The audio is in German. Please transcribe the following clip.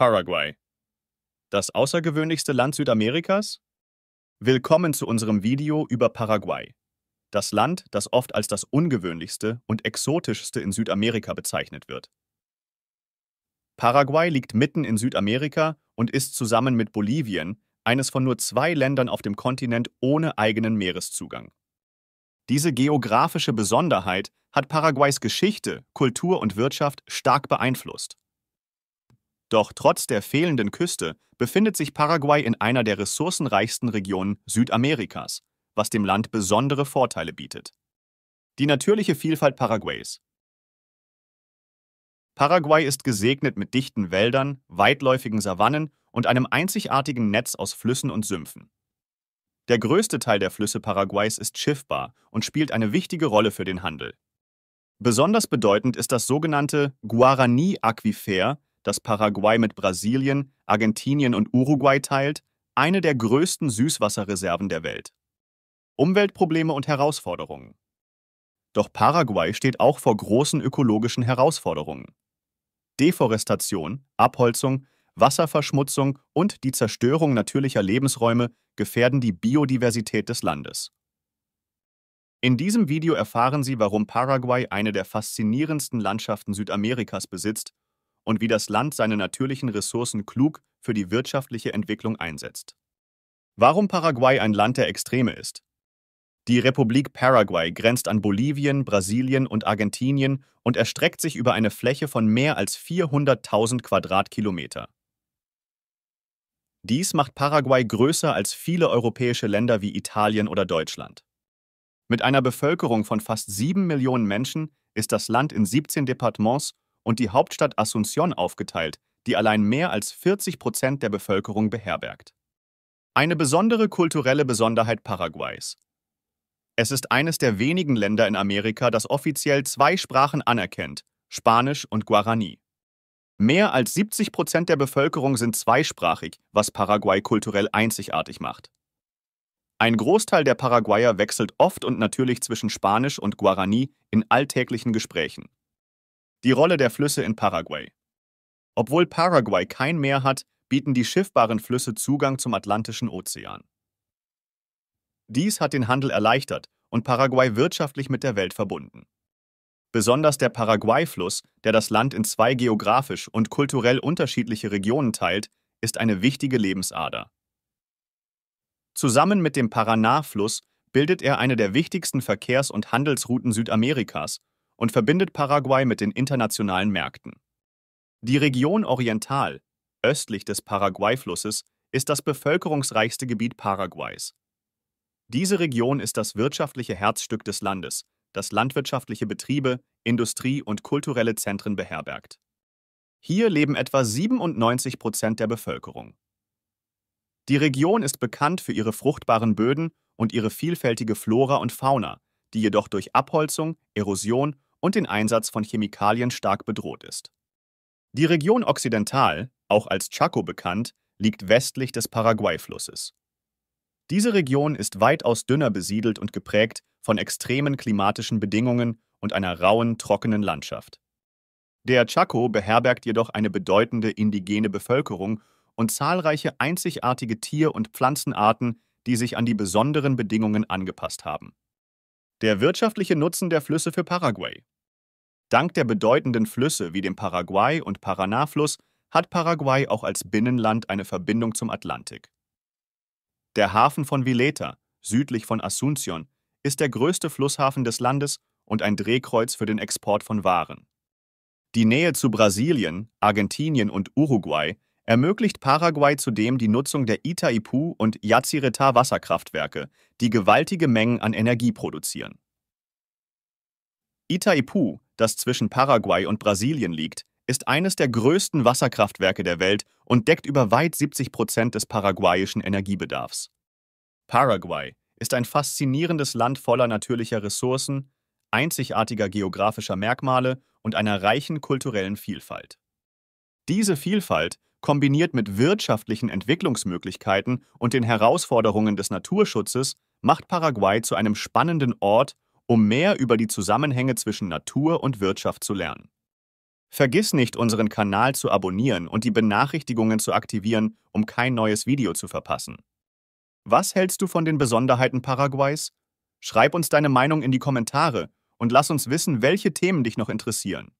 Paraguay. Das außergewöhnlichste Land Südamerikas? Willkommen zu unserem Video über Paraguay. Das Land, das oft als das ungewöhnlichste und exotischste in Südamerika bezeichnet wird. Paraguay liegt mitten in Südamerika und ist zusammen mit Bolivien eines von nur zwei Ländern auf dem Kontinent ohne eigenen Meereszugang. Diese geografische Besonderheit hat Paraguays Geschichte, Kultur und Wirtschaft stark beeinflusst. Doch trotz der fehlenden Küste befindet sich Paraguay in einer der ressourcenreichsten Regionen Südamerikas, was dem Land besondere Vorteile bietet. Die natürliche Vielfalt Paraguays. Paraguay ist gesegnet mit dichten Wäldern, weitläufigen Savannen und einem einzigartigen Netz aus Flüssen und Sümpfen. Der größte Teil der Flüsse Paraguays ist schiffbar und spielt eine wichtige Rolle für den Handel. Besonders bedeutend ist das sogenannte Guarani-Aquifer, das Paraguay mit Brasilien, Argentinien und Uruguay teilt, eine der größten Süßwasserreserven der Welt. Umweltprobleme und Herausforderungen. Doch Paraguay steht auch vor großen ökologischen Herausforderungen. Deforestation, Abholzung, Wasserverschmutzung und die Zerstörung natürlicher Lebensräume gefährden die Biodiversität des Landes. In diesem Video erfahren Sie, warum Paraguay eine der faszinierendsten Landschaften Südamerikas besitzt und wie das Land seine natürlichen Ressourcen klug für die wirtschaftliche Entwicklung einsetzt. Warum Paraguay ein Land der Extreme ist? Die Republik Paraguay grenzt an Bolivien, Brasilien und Argentinien und erstreckt sich über eine Fläche von mehr als 400.000 Quadratkilometer. Dies macht Paraguay größer als viele europäische Länder wie Italien oder Deutschland. Mit einer Bevölkerung von fast 7 Millionen Menschen ist das Land in 17 Departements und die Hauptstadt Asunción aufgeteilt, die allein mehr als 40 Prozent der Bevölkerung beherbergt. Eine besondere kulturelle Besonderheit Paraguays. Es ist eines der wenigen Länder in Amerika, das offiziell zwei Sprachen anerkennt, Spanisch und Guarani. Mehr als 70 Prozent der Bevölkerung sind zweisprachig, was Paraguay kulturell einzigartig macht. Ein Großteil der Paraguayer wechselt oft und natürlich zwischen Spanisch und Guarani in alltäglichen Gesprächen. Die Rolle der Flüsse in Paraguay. Obwohl Paraguay kein Meer hat, bieten die schiffbaren Flüsse Zugang zum Atlantischen Ozean. Dies hat den Handel erleichtert und Paraguay wirtschaftlich mit der Welt verbunden. Besonders der Paraguay-Fluss, der das Land in zwei geografisch und kulturell unterschiedliche Regionen teilt, ist eine wichtige Lebensader. Zusammen mit dem Paraná-Fluss bildet er eine der wichtigsten Verkehrs- und Handelsrouten Südamerikas und verbindet Paraguay mit den internationalen Märkten. Die Region Oriental, östlich des Paraguay-Flusses, ist das bevölkerungsreichste Gebiet Paraguays. Diese Region ist das wirtschaftliche Herzstück des Landes, das landwirtschaftliche Betriebe, Industrie und kulturelle Zentren beherbergt. Hier leben etwa 97 Prozent der Bevölkerung. Die Region ist bekannt für ihre fruchtbaren Böden und ihre vielfältige Flora und Fauna, die jedoch durch Abholzung, Erosion und den Einsatz von Chemikalien stark bedroht ist. Die Region Occidental, auch als Chaco bekannt, liegt westlich des Paraguay-Flusses. Diese Region ist weitaus dünner besiedelt und geprägt von extremen klimatischen Bedingungen und einer rauen, trockenen Landschaft. Der Chaco beherbergt jedoch eine bedeutende indigene Bevölkerung und zahlreiche einzigartige Tier- und Pflanzenarten, die sich an die besonderen Bedingungen angepasst haben. Der wirtschaftliche Nutzen der Flüsse für Paraguay. Dank der bedeutenden Flüsse wie dem Paraguay- und Paraná-Fluss hat Paraguay auch als Binnenland eine Verbindung zum Atlantik. Der Hafen von Vileta, südlich von Asunción, ist der größte Flusshafen des Landes und ein Drehkreuz für den Export von Waren. Die Nähe zu Brasilien, Argentinien und Uruguay ermöglicht Paraguay zudem die Nutzung der Itaipu und Yacyretá Wasserkraftwerke, die gewaltige Mengen an Energie produzieren. Itaipu, das zwischen Paraguay und Brasilien liegt, ist eines der größten Wasserkraftwerke der Welt und deckt über weit 70 Prozent des paraguayischen Energiebedarfs. Paraguay ist ein faszinierendes Land voller natürlicher Ressourcen, einzigartiger geografischer Merkmale und einer reichen kulturellen Vielfalt. Diese Vielfalt, kombiniert mit wirtschaftlichen Entwicklungsmöglichkeiten und den Herausforderungen des Naturschutzes, macht Paraguay zu einem spannenden Ort, um mehr über die Zusammenhänge zwischen Natur und Wirtschaft zu lernen. Vergiss nicht, unseren Kanal zu abonnieren und die Benachrichtigungen zu aktivieren, um kein neues Video zu verpassen. Was hältst du von den Besonderheiten Paraguays? Schreib uns deine Meinung in die Kommentare und lass uns wissen, welche Themen dich noch interessieren.